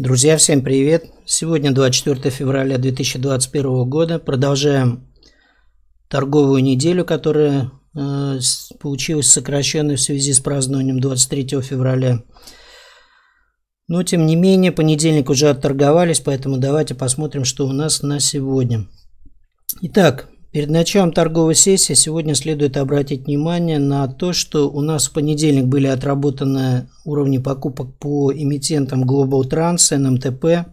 Друзья, всем привет! Сегодня 24 февраля 2021 года. Продолжаем торговую неделю, которая э, получилась сокращенной в связи с празднованием 23 февраля. Но, тем не менее, понедельник уже отторговались, поэтому давайте посмотрим, что у нас на сегодня. Итак, Перед началом торговой сессии сегодня следует обратить внимание на то, что у нас в понедельник были отработаны уровни покупок по эмитентам Global Trans, NMTP, эм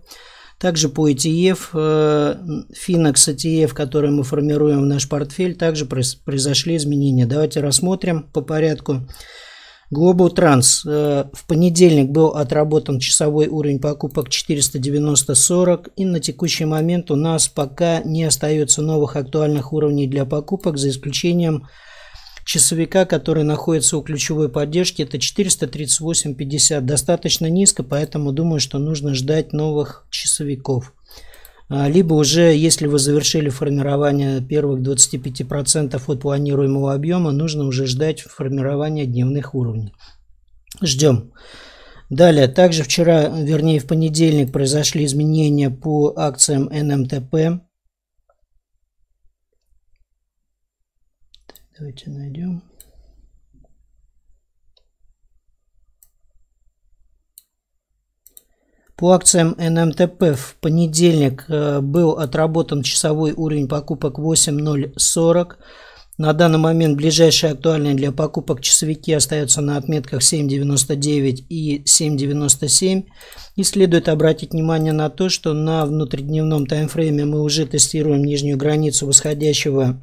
также по ETF, Finax ETF, который мы формируем в наш портфель, также произошли изменения. Давайте рассмотрим по порядку. Global Trans э, в понедельник был отработан часовой уровень покупок 490.40 и на текущий момент у нас пока не остается новых актуальных уровней для покупок за исключением часовика, который находится у ключевой поддержки, это 438.50. Достаточно низко, поэтому думаю, что нужно ждать новых часовиков. А, либо уже, если вы завершили формирование первых 25% от планируемого объема, нужно уже ждать формирования дневных уровней. Ждем. Далее, также вчера, вернее в понедельник, произошли изменения по акциям НМТП. Эм давайте найдем. По акциям НМТП эм в понедельник э, был отработан часовой уровень покупок 8040. На данный момент ближайшие актуальные для покупок часовики остаются на отметках 7.99 и 7.97. И следует обратить внимание на то, что на внутридневном таймфрейме мы уже тестируем нижнюю границу восходящего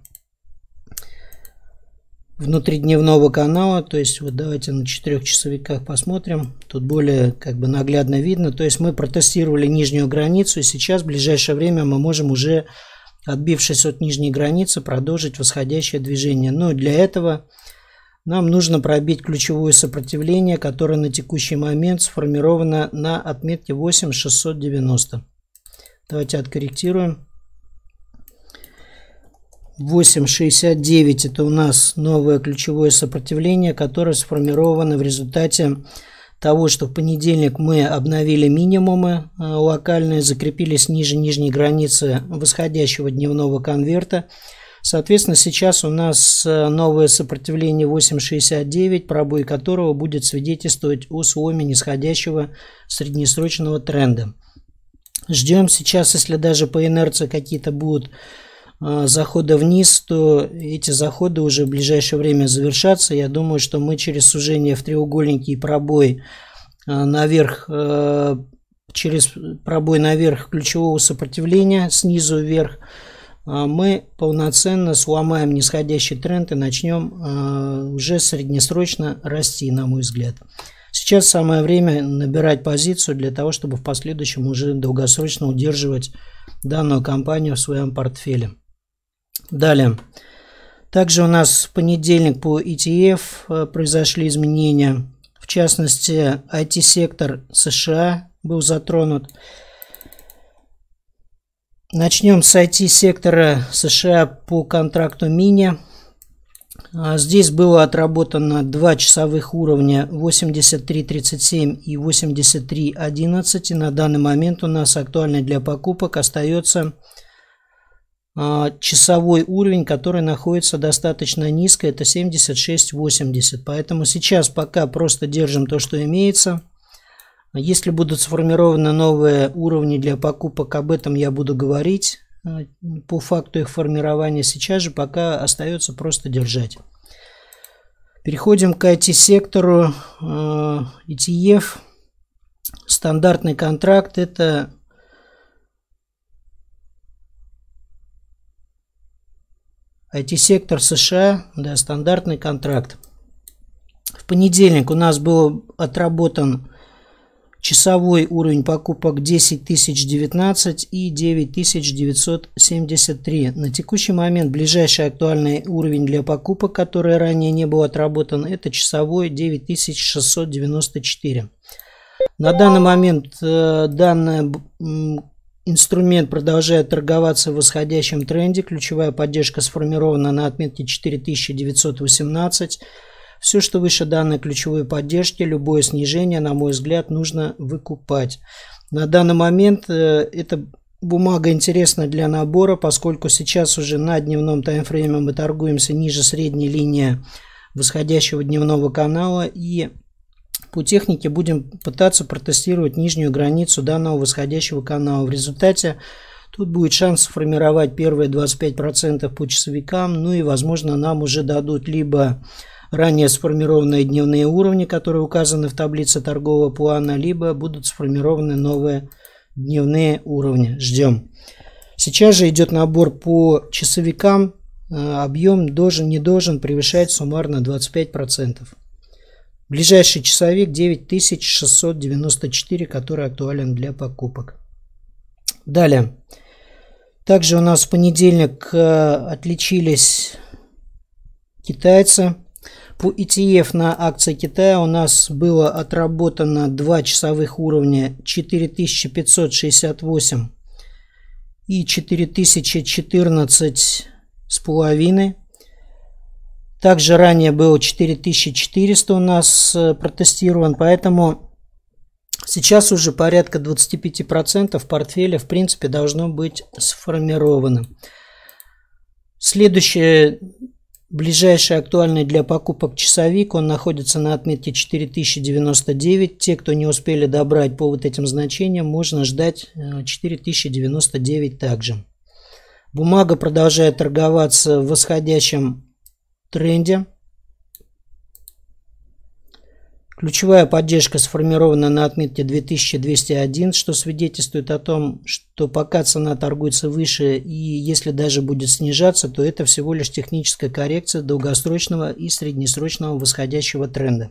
внутридневного канала, то есть вот давайте на четырехчасовиках посмотрим, тут более как бы наглядно видно, то есть мы протестировали нижнюю границу и сейчас в ближайшее время мы можем уже отбившись от нижней границы продолжить восходящее движение, но для этого нам нужно пробить ключевое сопротивление, которое на текущий момент сформировано на отметке 8690. Давайте откорректируем. 8,69 это у нас новое ключевое сопротивление, которое сформировано в результате того, что в понедельник мы обновили минимумы э, локальные, закрепились ниже нижней границы восходящего дневного конверта. Соответственно, сейчас у нас э, новое сопротивление 8.69, пробой которого будет свидетельствовать о сломе нисходящего среднесрочного тренда. Ждем сейчас, если даже по инерции какие-то будут Э, захода вниз, то эти заходы уже в ближайшее время завершатся. Я думаю, что мы через сужение в треугольнике и пробой э, наверх, э, через пробой наверх ключевого сопротивления снизу вверх, мы полноценно сломаем нисходящий тренд и начнем уже среднесрочно расти, на мой взгляд. Сейчас самое время набирать позицию для того, чтобы в последующем уже долгосрочно удерживать данную компанию в своем портфеле. Далее. Также у нас в понедельник по ETF э, произошли изменения. В частности, IT-сектор США был затронут. Начнем с IT-сектора США по контракту мини. А, здесь было отработано два часовых уровня 83.37 и 83.11. И на данный момент у нас актуальной для покупок остается а, часовой уровень, который находится достаточно низко, это 76-80. Поэтому сейчас пока просто держим то, что имеется. Если будут сформированы новые уровни для покупок, об этом я буду говорить а, по факту их формирования. Сейчас же пока остается просто держать. Переходим к IT-сектору ETF. А, Стандартный контракт – это IT-сектор США, да, стандартный контракт. В понедельник у нас был отработан часовой уровень покупок 10019 и 9973. На текущий момент ближайший актуальный уровень для покупок, который ранее не был отработан, это часовой 9694. На данный момент э, данная Инструмент продолжает торговаться в восходящем тренде. Ключевая поддержка сформирована на отметке 4918. Все, что выше данной ключевой поддержки, любое снижение, на мой взгляд, нужно выкупать. На данный момент э, эта бумага интересна для набора, поскольку сейчас уже на дневном таймфрейме мы торгуемся ниже средней линии восходящего дневного канала и по технике будем пытаться протестировать нижнюю границу данного восходящего канала. В результате тут будет шанс сформировать первые 25% по часовикам. Ну и, возможно, нам уже дадут либо ранее сформированные дневные уровни, которые указаны в таблице торгового плана, либо будут сформированы новые дневные уровни. Ждем. Сейчас же идет набор по часовикам. Э, объем должен, не должен превышать суммарно 25%. Ближайший часовик 9694, который актуален для покупок. Далее. Также у нас в понедельник э, отличились китайцы. По ETF на акции Китая у нас было отработано два часовых уровня 4568 и 4014 с половиной. Также ранее был 4400 у нас э, протестирован, поэтому сейчас уже порядка 25% портфеля в принципе должно быть сформировано. Следующее, ближайший актуальный для покупок часовик, он находится на отметке 4099. Те, кто не успели добрать по вот этим значениям, можно ждать 4099 э, также. Бумага продолжает торговаться в восходящем тренде. Ключевая поддержка сформирована на отметке 2201, что свидетельствует о том, что пока цена торгуется выше и если даже будет снижаться, то это всего лишь техническая коррекция долгосрочного и среднесрочного восходящего тренда.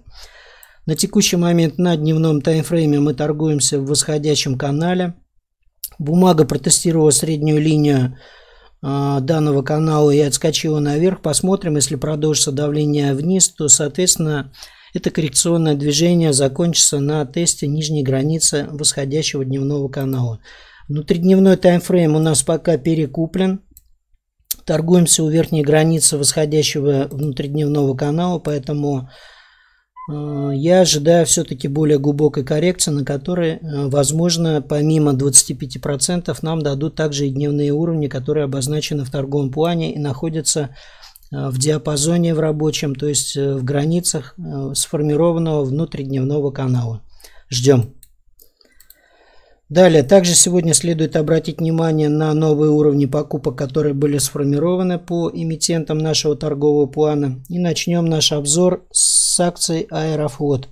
На текущий момент на дневном таймфрейме мы торгуемся в восходящем канале. Бумага протестировала среднюю линию а, данного канала и отскочила наверх. Посмотрим, если продолжится давление вниз, то, соответственно, это коррекционное движение закончится на тесте нижней границы восходящего дневного канала. Внутридневной таймфрейм у нас пока перекуплен. Торгуемся у верхней границы восходящего внутридневного канала, поэтому Э, я ожидаю все-таки более глубокой коррекции, на которой, э, возможно, помимо 25% нам дадут также и дневные уровни, которые обозначены в торговом плане и находятся э, в диапазоне в рабочем, то есть в границах сформированного внутридневного канала. Ждем. Далее, также сегодня следует обратить внимание на новые уровни покупок, которые были сформированы по эмитентам нашего торгового плана. И начнем наш обзор с акций Аэрофлот.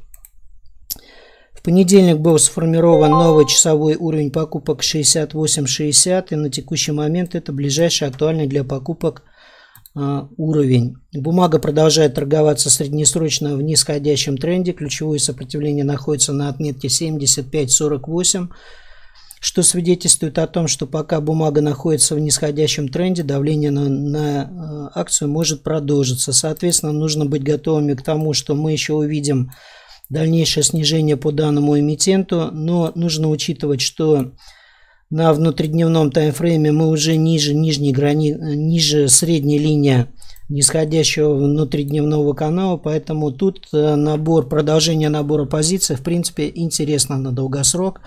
В понедельник был сформирован новый часовой уровень покупок 68.60 и на текущий момент это ближайший актуальный для покупок а, уровень. Бумага продолжает торговаться среднесрочно в нисходящем тренде. Ключевое сопротивление находится на отметке 75.48 что свидетельствует о том, что пока бумага находится в нисходящем тренде, давление на, на э, акцию может продолжиться. Соответственно, нужно быть готовыми к тому, что мы еще увидим дальнейшее снижение по данному эмитенту, но нужно учитывать, что на внутридневном таймфрейме мы уже ниже нижней грани... ниже средней линии нисходящего внутридневного канала, поэтому тут э, набор, продолжение набора позиций, в принципе, интересно на долгосрок.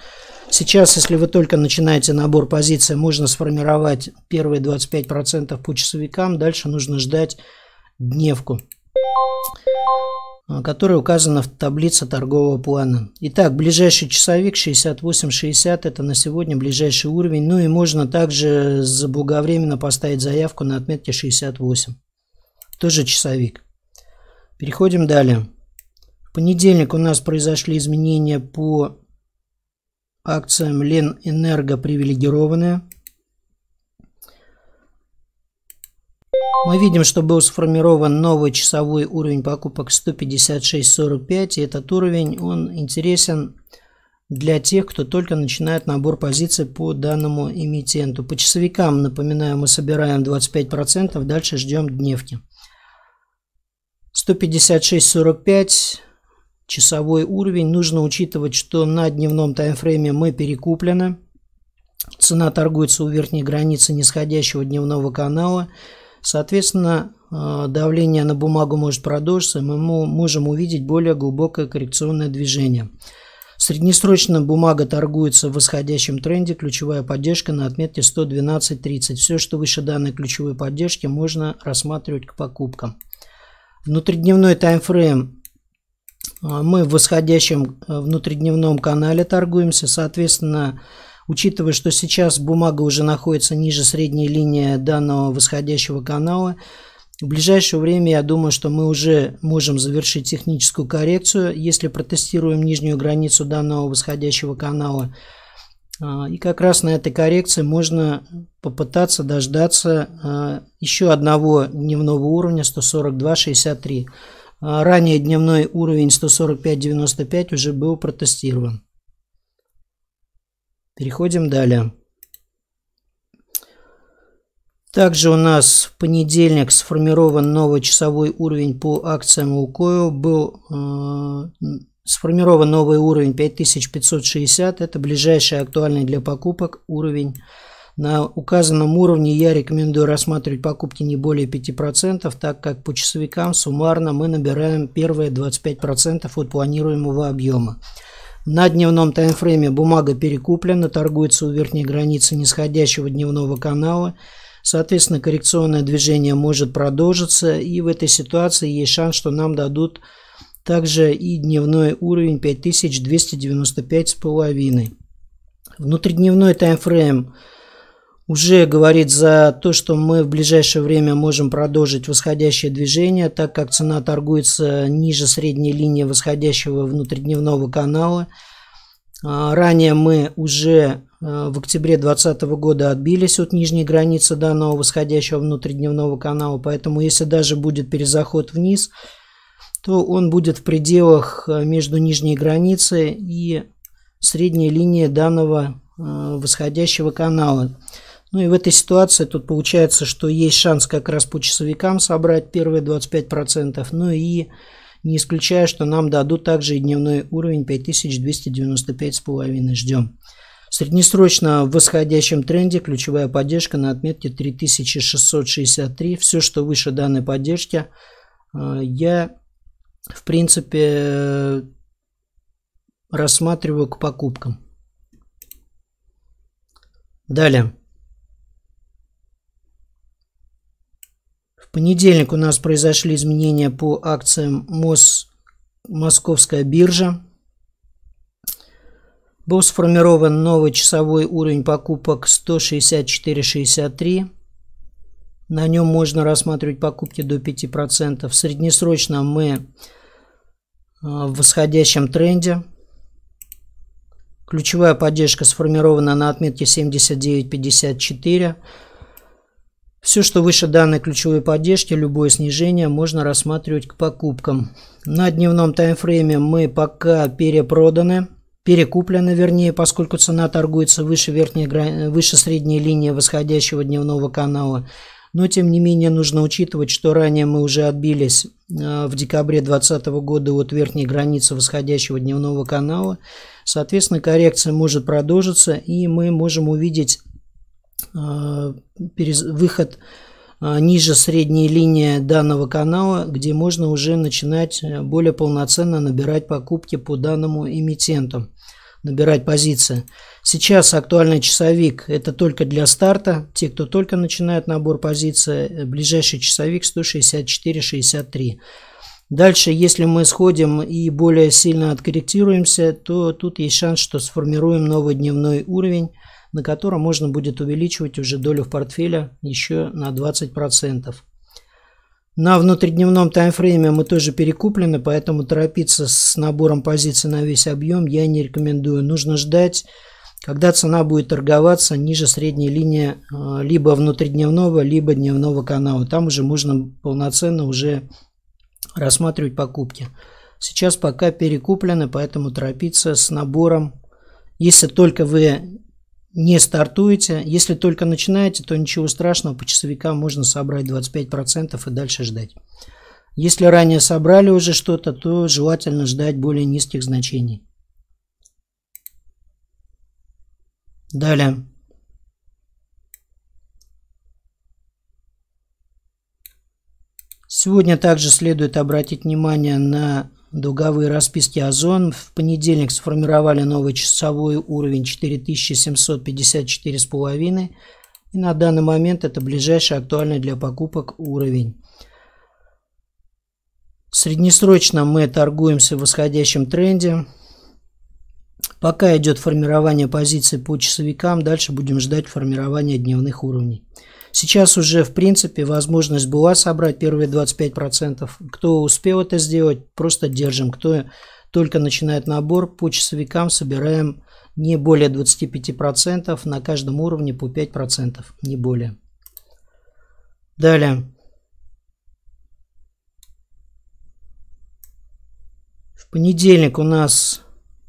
Сейчас, если вы только начинаете набор позиций, можно сформировать первые 25% по часовикам. Дальше нужно ждать дневку, а, которая указана в таблице торгового плана. Итак, ближайший часовик 68, 60 это на сегодня ближайший уровень. Ну и можно также заблаговременно поставить заявку на отметке 68. Тоже часовик. Переходим далее. В понедельник у нас произошли изменения по акциям Ленэнерго привилегированная Мы видим, что был сформирован новый часовой уровень покупок 156.45. И этот уровень, он интересен для тех, кто только начинает набор позиций по данному эмитенту. По часовикам, напоминаю, мы собираем 25%, дальше ждем дневки. 156.45 часовой уровень. Нужно учитывать, что на дневном таймфрейме мы перекуплены. Цена торгуется у верхней границы нисходящего дневного канала. Соответственно, э, давление на бумагу может продолжиться, мы можем увидеть более глубокое коррекционное движение. Среднесрочно бумага торгуется в восходящем тренде, ключевая поддержка на отметке 112.30. Все, что выше данной ключевой поддержки, можно рассматривать к покупкам. Внутридневной таймфрейм а, мы в восходящем э, внутридневном канале торгуемся, соответственно, учитывая, что сейчас бумага уже находится ниже средней линии данного восходящего канала, в ближайшее время, я думаю, что мы уже можем завершить техническую коррекцию, если протестируем нижнюю границу данного восходящего канала. А, и как раз на этой коррекции можно попытаться дождаться а, еще одного дневного уровня 142.63. А ранее дневной уровень 145.95 уже был протестирован. Переходим далее. Также у нас в понедельник сформирован новый часовой уровень по акциям Лукойл. Был э, сформирован новый уровень 5560. Это ближайший актуальный для покупок уровень на указанном уровне я рекомендую рассматривать покупки не более 5%, так как по часовикам суммарно мы набираем первые 25% от планируемого объема. На дневном таймфрейме бумага перекуплена, торгуется у верхней границы нисходящего дневного канала. Соответственно, коррекционное движение может продолжиться, и в этой ситуации есть шанс, что нам дадут также и дневной уровень 5295,5. Внутридневной таймфрейм уже говорит за то, что мы в ближайшее время можем продолжить восходящее движение, так как цена торгуется ниже средней линии восходящего внутридневного канала. А, ранее мы уже а, в октябре 2020 года отбились от нижней границы данного восходящего внутридневного канала, поэтому если даже будет перезаход вниз, то он будет в пределах а, между нижней границей и средней линией данного восходящего канала. Ну и в этой ситуации тут получается, что есть шанс как раз по часовикам собрать первые 25%. Ну и не исключаю, что нам дадут также и дневной уровень 5295,5. Ждем. Среднесрочно в восходящем тренде ключевая поддержка на отметке 3663. Все, что выше данной поддержки, э, я, в принципе, рассматриваю к покупкам. Далее. понедельник у нас произошли изменения по акциям МОС, Московская биржа. Был сформирован новый часовой уровень покупок 164.63. На нем можно рассматривать покупки до 5%. Среднесрочно мы э, в восходящем тренде. Ключевая поддержка сформирована на отметке 79.54. Все, что выше данной ключевой поддержки, любое снижение можно рассматривать к покупкам. На дневном таймфрейме мы пока перепроданы, перекуплены вернее, поскольку цена торгуется выше, верхней, выше средней линии восходящего дневного канала. Но тем не менее нужно учитывать, что ранее мы уже отбились э, в декабре 2020 года от верхней границы восходящего дневного канала. Соответственно, коррекция может продолжиться и мы можем увидеть Э, выход э, ниже средней линии данного канала, где можно уже начинать э, более полноценно набирать покупки по данному эмитенту, набирать позиции. Сейчас актуальный часовик – это только для старта. Те, кто только начинает набор позиций, ближайший часовик 164.63. Дальше, если мы сходим и более сильно откорректируемся, то тут есть шанс, что сформируем новый дневной уровень – на котором можно будет увеличивать уже долю в портфеле еще на 20%. На внутридневном таймфрейме мы тоже перекуплены, поэтому торопиться с набором позиций на весь объем я не рекомендую. Нужно ждать, когда цена будет торговаться ниже средней линии э, либо внутридневного, либо дневного канала. Там уже можно полноценно уже рассматривать покупки. Сейчас пока перекуплены, поэтому торопиться с набором. Если только вы не стартуете. Если только начинаете, то ничего страшного, по часовикам можно собрать 25% и дальше ждать. Если ранее собрали уже что-то, то желательно ждать более низких значений. Далее. Сегодня также следует обратить внимание на Дуговые расписки «Озон» в понедельник сформировали новый часовой уровень 4754,5 и на данный момент это ближайший актуальный для покупок уровень. Среднесрочно мы торгуемся в восходящем тренде. Пока идет формирование позиций по часовикам, дальше будем ждать формирования дневных уровней. Сейчас уже, в принципе, возможность была собрать первые 25%. Кто успел это сделать, просто держим. Кто только начинает набор, по часовикам собираем не более 25%, на каждом уровне по 5%, не более. Далее. В понедельник у нас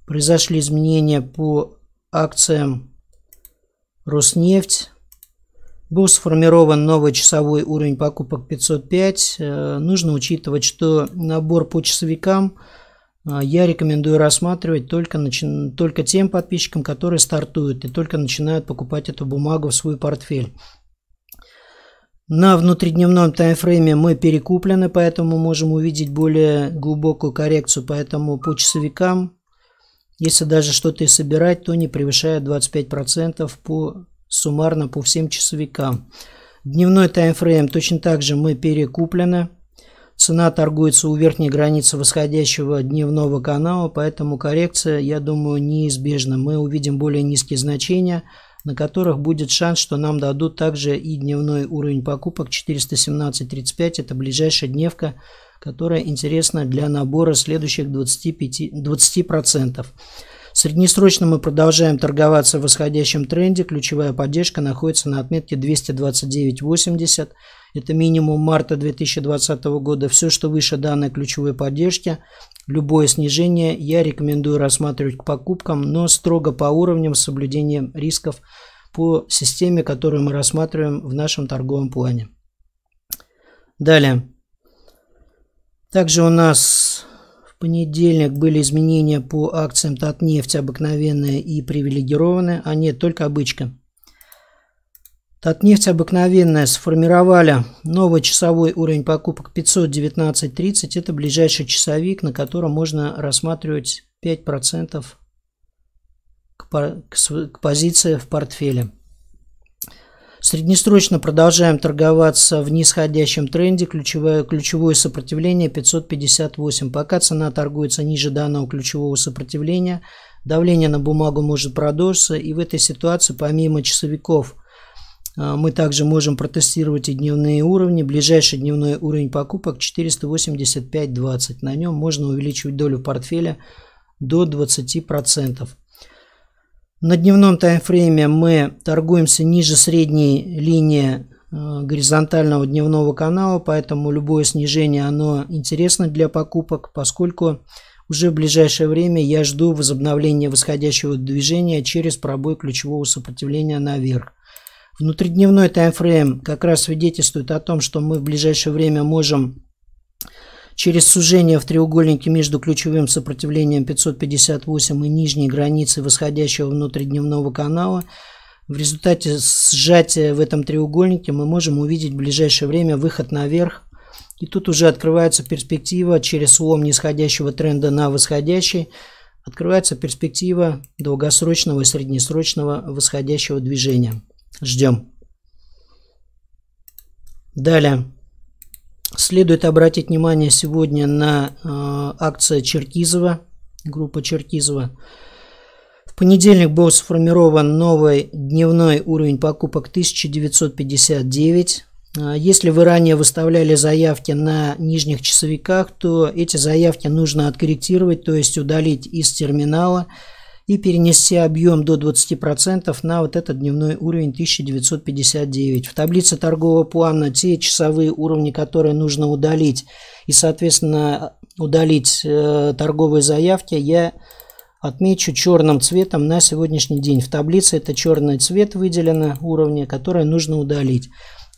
произошли изменения по акциям Роснефть. Был сформирован новый часовой уровень покупок 505. Э, нужно учитывать, что набор по часовикам э, я рекомендую рассматривать только, начи... только тем подписчикам, которые стартуют и только начинают покупать эту бумагу в свой портфель. На внутридневном таймфрейме мы перекуплены, поэтому можем увидеть более глубокую коррекцию. Поэтому по часовикам если даже что-то и собирать, то не превышает 25% по, суммарно по всем часовикам. Дневной таймфрейм точно так же мы перекуплены. Цена торгуется у верхней границы восходящего дневного канала, поэтому коррекция, я думаю, неизбежна. Мы увидим более низкие значения, на которых будет шанс, что нам дадут также и дневной уровень покупок 417.35, это ближайшая дневка, которая интересна для набора следующих 25, 20%. В среднесрочно мы продолжаем торговаться в восходящем тренде. Ключевая поддержка находится на отметке 229.80. Это минимум марта 2020 года. Все, что выше данной ключевой поддержки, любое снижение я рекомендую рассматривать к покупкам, но строго по уровням с соблюдением рисков по системе, которую мы рассматриваем в нашем торговом плане. Далее. Также у нас в понедельник были изменения по акциям Татнефть обыкновенная и привилегированная, а нет только обычка. Татнефть обыкновенная сформировали новый часовой уровень покупок 519.30. Это ближайший часовик, на котором можно рассматривать 5% к, к позиции в портфеле. Среднесрочно продолжаем торговаться в нисходящем тренде. Ключевое, ключевое сопротивление 558. Пока цена торгуется ниже данного ключевого сопротивления, давление на бумагу может продолжиться. И в этой ситуации помимо часовиков а, – мы также можем протестировать и дневные уровни. Ближайший дневной уровень покупок 485.20. На нем можно увеличивать долю портфеля до 20%. На дневном таймфрейме мы торгуемся ниже средней линии э, горизонтального дневного канала, поэтому любое снижение, оно интересно для покупок, поскольку уже в ближайшее время я жду возобновления восходящего движения через пробой ключевого сопротивления наверх. Внутридневной таймфрейм как раз свидетельствует о том, что мы в ближайшее время можем через сужение в треугольнике между ключевым сопротивлением 558 и нижней границей восходящего внутридневного канала. В результате сжатия в этом треугольнике мы можем увидеть в ближайшее время выход наверх. И тут уже открывается перспектива через слом нисходящего тренда на восходящий. Открывается перспектива долгосрочного и среднесрочного восходящего движения. Ждем. Далее. Следует обратить внимание сегодня на э, акция Черкизова, группа Черкизова. В понедельник был сформирован новый дневной уровень покупок 1959. Э, если вы ранее выставляли заявки на нижних часовиках, то эти заявки нужно откорректировать, то есть удалить из терминала – и перенести объем до 20% на вот этот дневной уровень 1959. В таблице торгового плана те часовые уровни, которые нужно удалить, и, соответственно, удалить э, торговые заявки, я отмечу черным цветом на сегодняшний день. В таблице это черный цвет выделено уровни, которые нужно удалить.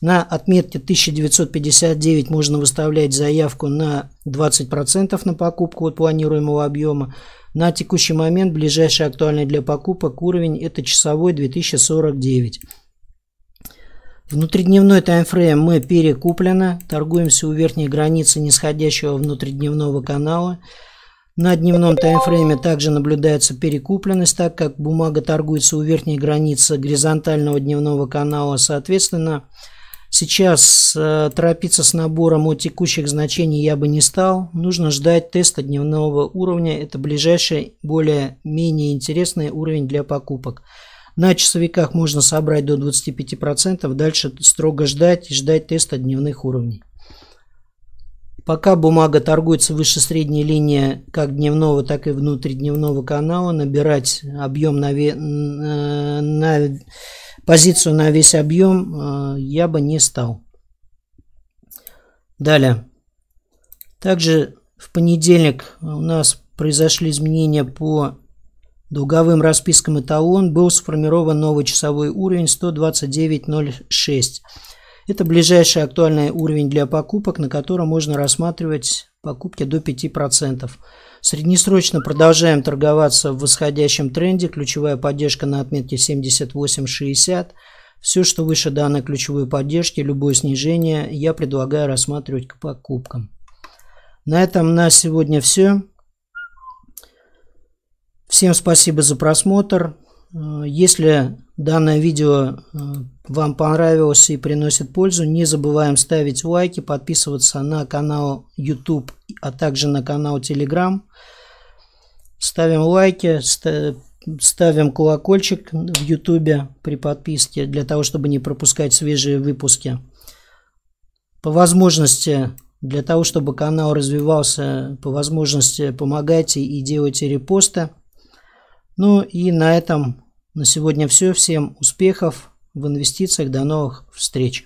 На отметке 1959 можно выставлять заявку на 20% на покупку от планируемого объема. На текущий момент ближайший актуальный для покупок уровень это часовой 2049. Внутридневной таймфрейм мы перекуплено, торгуемся у верхней границы нисходящего внутридневного канала. На дневном таймфрейме также наблюдается перекупленность, так как бумага торгуется у верхней границы горизонтального дневного канала. Соответственно, Сейчас э, торопиться с набором у текущих значений я бы не стал. Нужно ждать теста дневного уровня. Это ближайший, более-менее интересный уровень для покупок. На часовиках можно собрать до 25%. Дальше строго ждать и ждать теста дневных уровней. Пока бумага торгуется выше средней линии как дневного, так и внутридневного канала, набирать объем на, э, на позицию на весь объем э, я бы не стал. Далее. Также в понедельник у нас произошли изменения по долговым распискам эталон. Был сформирован новый часовой уровень 129.06. Это ближайший актуальный уровень для покупок, на котором можно рассматривать покупки до 5%. Среднесрочно продолжаем торговаться в восходящем тренде. Ключевая поддержка на отметке 78.60. Все, что выше данной ключевой поддержки, любое снижение, я предлагаю рассматривать к покупкам. На этом на сегодня все. Всем спасибо за просмотр. Э, если данное видео э, вам понравилось и приносит пользу, не забываем ставить лайки, подписываться на канал YouTube, а также на канал Telegram. Ставим лайки, ставим колокольчик в YouTube при подписке, для того, чтобы не пропускать свежие выпуски. По возможности, для того, чтобы канал развивался, по возможности помогайте и делайте репосты. Ну и на этом на сегодня все. Всем успехов в инвестициях. До новых встреч.